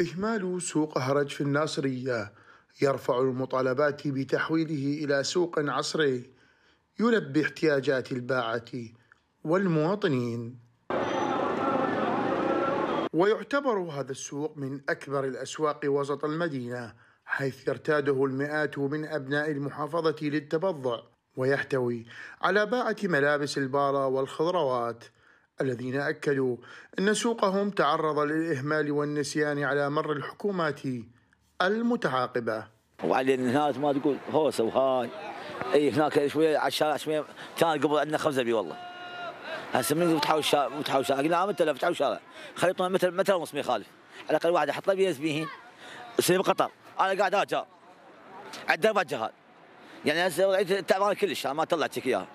إهمال سوق هرج في الناصرية يرفع المطالبات بتحويله إلى سوق عصري يلبي احتياجات الباعة والمواطنين ويعتبر هذا السوق من أكبر الأسواق وسط المدينة حيث يرتاده المئات من أبناء المحافظة للتبضع ويحتوي على باعة ملابس البارة والخضروات الذين أكدوا أن سوقهم تعرض للإهمال والنسيان على مر الحكومات المتعاقبة وبعدين الناس ما تقول هوسة وهاي اي هناك شوية على الشارع شوية كان قبل عندنا خمسة والله هسه من فتحوا الشارع فتحوا الشارع قلنا متى فتحوا الشارع خليطنا متر متر ونص ما يخالف على الاقل واحد يحط له بيزبيهين يصير قطر انا قاعد اجا عند اربع جهات يعني هسه تعبان كلش ما طلعت لك اياها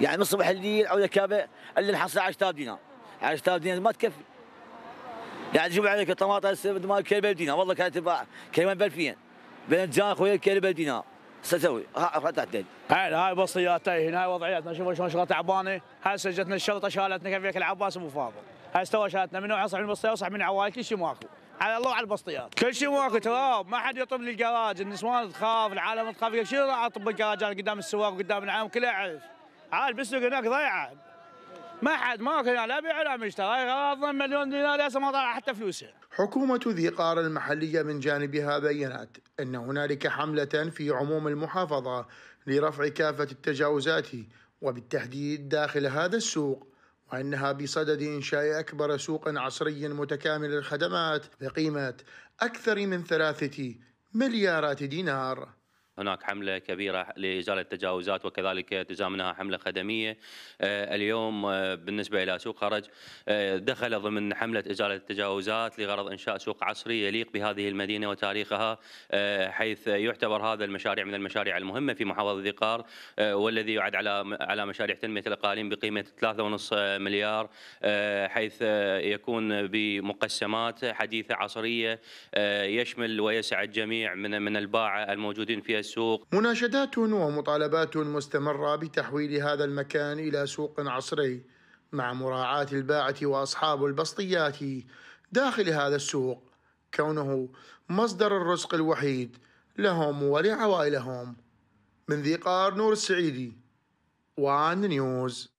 يعني من الصبح الليل او كابه اللي نحصل 10000 دينار 10000 دينار ما تكفي يعني شوف عليك الطماطم هسه بدل ما كيلو دينار والله كانت تباع كيلو ب 2000 جان اخوي كيلو دينار اسوي؟ فتحت دين هاي وصياتي هنا هاي وضعياتنا شوفوا شلون شغله تعبانه هاي سجلتنا الشرطه شالتنا كيفك العباس ابو فاضل هاي استوى شالتنا من صح من البصيات وصح من عوائل كل شيء ماكو على الله وعلى البسطيات كل شيء ماكو تراب ما حد يطب للجراج النسوان تخاف العالم تخاف شنو راح اطب الجراجات قدام السواق وقدام العالم كله اعرف عاد بالسوق هناك ضيعه ما حد ما كان لا بيع ولا مشتري مليون دينار ما طلع حتى فلوسه حكومة ذي قار المحلية من جانبها بينت أن هنالك حملة في عموم المحافظة لرفع كافة التجاوزات وبالتحديد داخل هذا السوق وأنها بصدد إنشاء أكبر سوق عصري متكامل الخدمات بقيمة أكثر من ثلاثة مليارات دينار هناك حمله كبيره لازاله التجاوزات وكذلك تزامنها حمله خدميه آه، اليوم آه، بالنسبه الى سوق خرج آه، دخل ضمن حمله ازاله التجاوزات لغرض انشاء سوق عصري يليق بهذه المدينه وتاريخها حيث يعتبر هذا المشاريع من المشاريع المهمه في محافظه ذي قار والذي يعد على على مشاريع تنميه الاقاليم بقيمه 3.5 مليار حيث يكون بمقسمات حديثه عصريه يشمل ويسع الجميع من من الباعه الموجودين في السوق مناشدات ومطالبات مستمرة بتحويل هذا المكان إلى سوق عصري مع مراعاة الباعة وأصحاب البسطيات داخل هذا السوق كونه مصدر الرزق الوحيد لهم ولعوائلهم من ذي قار نور السعيدي وان نيوز